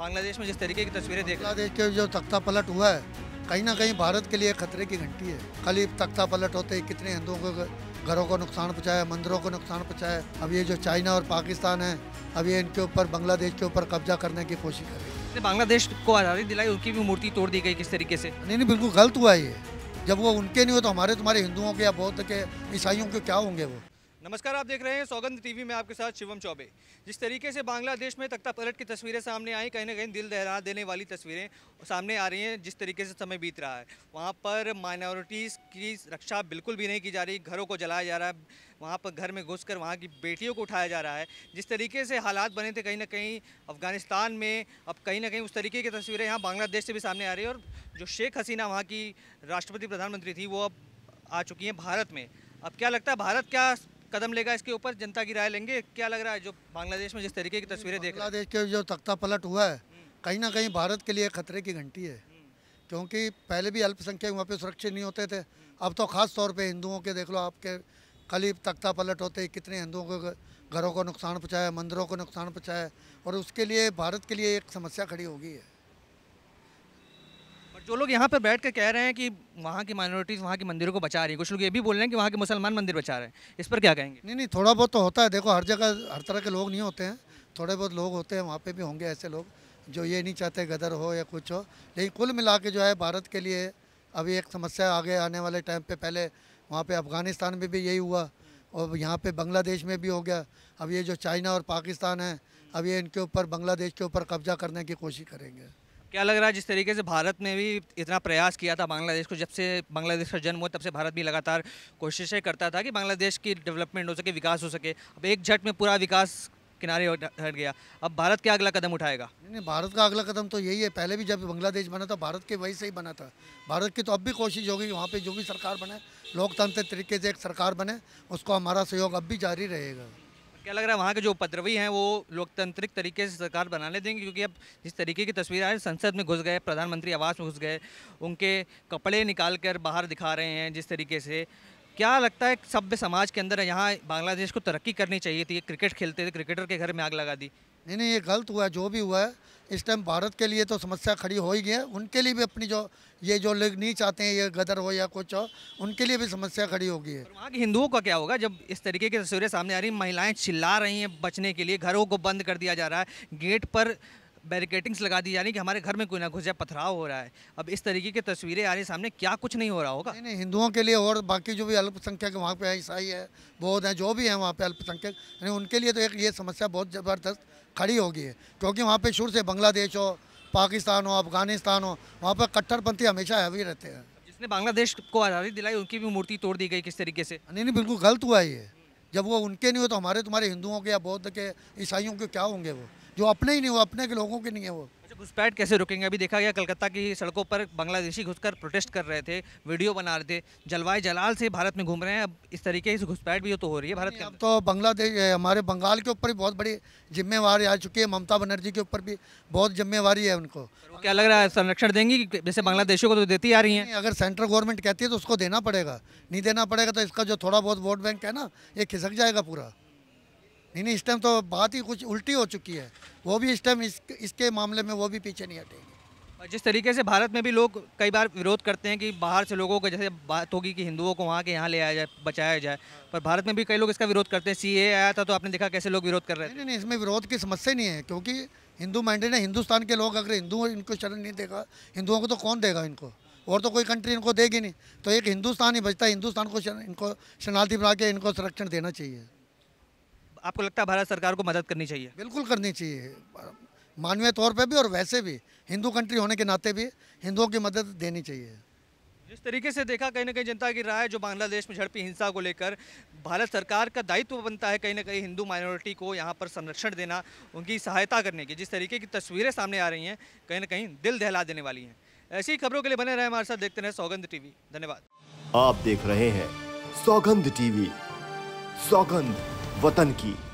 बांग्लादेश में जिस तरीके की तस्वीरें देख बांग्लादेश के जो तख्ता पलट हुआ है कहीं ना कहीं भारत के लिए खतरे की घंटी है खाली तख्ता पलट होते ही कितने हिंदुओं को घरों को नुकसान पहुँचाया मंदिरों को नुकसान पहुँचाया अब ये जो चाइना और पाकिस्तान है अब ये इनके ऊपर बांग्लादेश के ऊपर कब्जा करने की कोशिश कर रही है बांग्लादेश को आज़ादी दिलाई उनकी भी मूर्ति तोड़ दी गई किस तरीके से नहीं नहीं बिल्कुल गलत हुआ ये जब वो उनके नहीं हो तो हमारे तुम्हारे हिंदुओं के या बौद्ध के ईसाइयों के क्या होंगे वो नमस्कार आप देख रहे हैं सौगंध टीवी में आपके साथ शिवम चौबे जिस तरीके से बांग्लादेश में तख्ता पलट की तस्वीरें सामने आई कहीं ना कहीं दिल दहरा देने वाली तस्वीरें सामने आ रही हैं जिस तरीके से समय बीत रहा है वहाँ पर माइनॉरिटीज़ की रक्षा बिल्कुल भी नहीं की जा रही घरों को जलाया जा रहा है वहाँ पर घर में घुस कर वहाँ की बेटियों को उठाया जा रहा है जिस तरीके से हालात बने थे कहीं ना कहीं अफ़गानिस्तान में अब कहीं ना कहीं उस तरीके की तस्वीरें यहाँ बांग्लादेश से भी सामने आ रही है और जो शेख हसीना वहाँ की राष्ट्रपति प्रधानमंत्री थी वो अब आ चुकी हैं भारत में अब क्या लगता है भारत क्या कदम लेगा इसके ऊपर जनता की राय लेंगे क्या लग रहा है जो बांग्लादेश में जिस तरीके की तस्वीरें देख बांग्लादेश के जो तख्ता पलट हुआ है कहीं ना कहीं भारत के लिए खतरे की घंटी है क्योंकि पहले भी अल्पसंख्यक वहाँ पे सुरक्षित नहीं होते थे अब तो ख़ास तौर पे हिंदुओं के देख लो आपके कलीब तख्ता पलट होते कितने हिंदुओं के घरों को नुकसान पहुँचाया मंदिरों को नुकसान पहुँचाया और उसके लिए भारत के लिए एक समस्या खड़ी होगी है जो लोग यहाँ पर बैठ कर कह रहे हैं कि वहाँ की माइनॉरिटीज़ वहाँ के मंदिरों को बचा रही है कुछ लोग ये भी बोल रहे हैं कि वहाँ के मुसलमान मंदिर बचा रहे हैं इस पर क्या कहेंगे नहीं नहीं थोड़ा बहुत तो होता है देखो हर जगह हर तरह के लोग नहीं होते हैं थोड़े बहुत लोग होते हैं वहाँ पर भी होंगे ऐसे लोग जो ये नहीं चाहते गदर हो या कुछ हो लेकिन कुल मिला के जो है भारत के लिए अभी एक समस्या आगे आने वाले टाइम पर पहले वहाँ पर अफ़गानिस्तान में भी यही हुआ और यहाँ पर बांग्लादेश में भी हो गया अब ये जो चाइना और पाकिस्तान है अब ये इनके ऊपर बांग्लादेश के ऊपर कब्जा करने की कोशिश करेंगे क्या लग रहा है जिस तरीके से भारत ने भी इतना प्रयास किया था बांग्लादेश को जब से बांग्लादेश का जन्म हुआ तब से भारत भी लगातार कोशिशें करता था कि बांग्लादेश की डेवलपमेंट हो सके विकास हो सके अब एक झट में पूरा विकास किनारे हट गया अब भारत क्या अगला कदम उठाएगा नहीं भारत का अगला कदम तो यही है पहले भी जब बांग्लादेश बना था भारत के वही से ही बना था भारत की तो अब भी कोशिश होगी कि वहाँ पर जो भी सरकार बने लोकतंत्र तरीके से एक सरकार बने उसको हमारा सहयोग अब भी जारी रहेगा क्या लग रहा है वहाँ के जो उपद्रवी हैं वो लोकतांत्रिक तरीके से सरकार बनाने देंगे क्योंकि अब जिस तरीके की तस्वीर आए संसद में घुस गए प्रधानमंत्री आवास में घुस गए उनके कपड़े निकाल कर बाहर दिखा रहे हैं जिस तरीके से क्या लगता है सभ्य समाज के अंदर यहाँ बांग्लादेश को तरक्की करनी चाहिए थी क्रिकेट खेलते थे क्रिकेटर के घर में आग लगा दी नहीं नहीं ये गलत हुआ है जो भी हुआ है इस टाइम भारत के लिए तो समस्या खड़ी हो ही गई है उनके लिए भी अपनी जो ये जो लोग नहीं चाहते हैं ये गदर हो या कुछ हो उनके लिए भी समस्या खड़ी होगी है वहाँ के हिंदुओं का क्या होगा जब इस तरीके की तस्वीरें सामने आ रही महिलाएं चिल्ला रही हैं बचने के लिए घरों को बंद कर दिया जा रहा है गेट पर बैरिकेटिंग्स लगा दी यानी कि हमारे घर में कोई ना घुस जाए पथराव हो रहा है अब इस तरीके की तस्वीरें आ रही सामने क्या कुछ नहीं हो रहा होगा नहीं, नहीं हिंदुओं के लिए और बाकी जो भी अल्पसंख्यक वहाँ पे ईसाई है बौद्ध हैं जो भी हैं वहाँ पे अल्पसंख्यक यानी उनके लिए तो एक ये समस्या बहुत ज़बरदस्त खड़ी होगी है क्योंकि वहाँ पर शुरू से बांग्लादेश हो पाकिस्तान हो अफगानिस्तान हो वहाँ पर कट्टरपंथी हमेशा हैवी रहते हैं जिसने बांग्लादेश को आज़ादी दिलाई उनकी भी मूर्ति तोड़ दी गई किस तरीके से नहीं नहीं बिल्कुल गलत हुआ ये जब वो उनके नहीं हो तो हमारे तुम्हारे हिंदुओं के या बौद्ध के ईसाइयों के क्या होंगे वो जो अपने ही नहीं वो अपने के लोगों के नहीं है वो अच्छा घुसपैठ कैसे रुकेंगे अभी देखा गया कलकत्ता की सड़कों पर बांग्लादेशी घुसकर प्रोटेस्ट कर रहे थे वीडियो बना रहे थे जलवाय जलाल से भारत में घूम रहे हैं अब इस तरीके से घुसपैठ भी तो हो रही है भारत अब तो बांग्लादेश हमारे बंगाल के ऊपर भी बहुत बड़ी जिम्मेवारी आ चुकी है ममता बनर्जी के ऊपर भी बहुत जिम्मेवारी है उनको क्या लग रहा है संरक्षण देंगी जैसे बांग्लादेशों को तो देती आ रही है अगर सेंट्रल गवर्नमेंट कहती है तो उसको देना पड़ेगा नहीं देना पड़ेगा तो इसका जो थोड़ा बहुत वोट बैंक है ना ये खिसक जाएगा पूरा नहीं नहीं इस टाइम तो बात ही कुछ उल्टी हो चुकी है वो भी इस टाइम इस, इसके मामले में वो भी पीछे नहीं हटेंगे और जिस तरीके से भारत में भी लोग कई बार विरोध करते हैं कि बाहर से लोगों को जैसे बात होगी कि हिंदुओं को वहाँ के यहाँ ले आया जाए बचाया जाए पर भारत में भी कई लोग इसका विरोध करते हैं सी आया था तो आपने देखा कैसे लोग विरोध कर रहे हैं नहीं नहीं इसमें विरोध की समस्या नहीं है क्योंकि हिंदू माइंडेड है हिंदुस्तान के लोग अगर हिंदू इनको शरण नहीं देगा हिंदुओं को तो कौन देगा इनको और तो कोई कंट्री इनको देगी नहीं तो एक हिंदुस्तान ही बचता है हिंदुस्तान को इनको शरणार्थी बना के इनको संरक्षण देना चाहिए आपको लगता है भारत सरकार को मदद करनी चाहिए बिल्कुल करनी चाहिए मानवीय तौर पर भी और वैसे भी हिंदू कंट्री होने के नाते भी हिंदुओं की मदद देनी चाहिए जिस तरीके से देखा कहीं ना कहीं जनता की राय जो बांग्लादेश में झड़पी हिंसा को लेकर भारत सरकार का दायित्व बनता है कहीं ना कहीं हिंदू माइनॉरिटी को यहाँ पर संरक्षण देना उनकी सहायता करने की जिस तरीके की तस्वीरें सामने आ रही हैं कहीं ना कहीं दिल दहला देने वाली हैं ऐसी खबरों के लिए बने रहे हमारे साथ देखते रहे सौगंध टीवी धन्यवाद आप देख रहे हैं सौगंध टीवी सौगंध वतन की